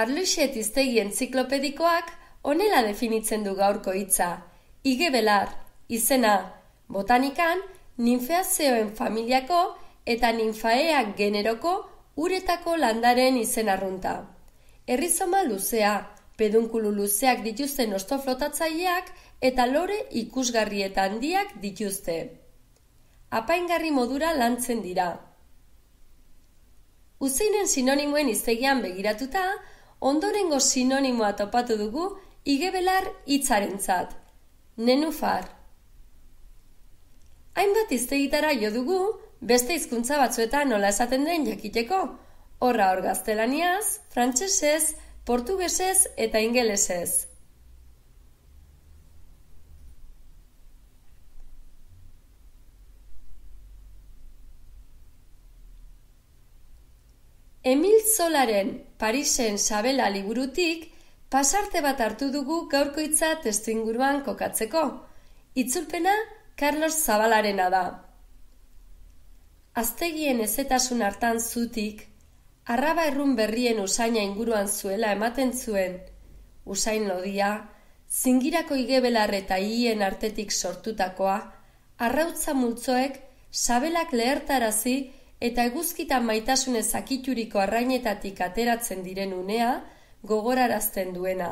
Arluixet iztegi entziklopedikoak onela definitzen du gaurko hitza. Ige izena, botanikan, ninfea zeoen familiako eta ninfaeak generoko uretako landaren izen arrunta. Errizoma luzea, pedunkulu luzeak dituzten ostoflotatzaileak eta lore ikusgarri eta handiak dituzte. Apaingarri modura lantzen dira. Uzeinen sinonimoen iztegian begiratuta, ondorengo sinonimoa topatu dugu igebelar hitzarentzat. Nenufar. Hainbat iztegitara jo dugu, beste hizkuntza batzuetan nola esaten den jakiteko, horra hor gaztelaniaz, frantsesez, portugesez eta ingelesez. Emil Solaren Parisen sabela liburutik, pasarte bat hartu dugu gaurkoitza testu inguruan kokatzeko. Itzulpena, Carlos Zabalarena da. Aztegien ezetasun hartan zutik, arraba errun berrien usaina inguruan zuela ematen zuen. Usain lodia, zingirako igebelar eta hien artetik sortutakoa, arrautza multzoek, sabelak lehertarazi, Eta eguzkitan maitasunez akituriko arrainetatik ateratzen diren unea gogorarazten duena.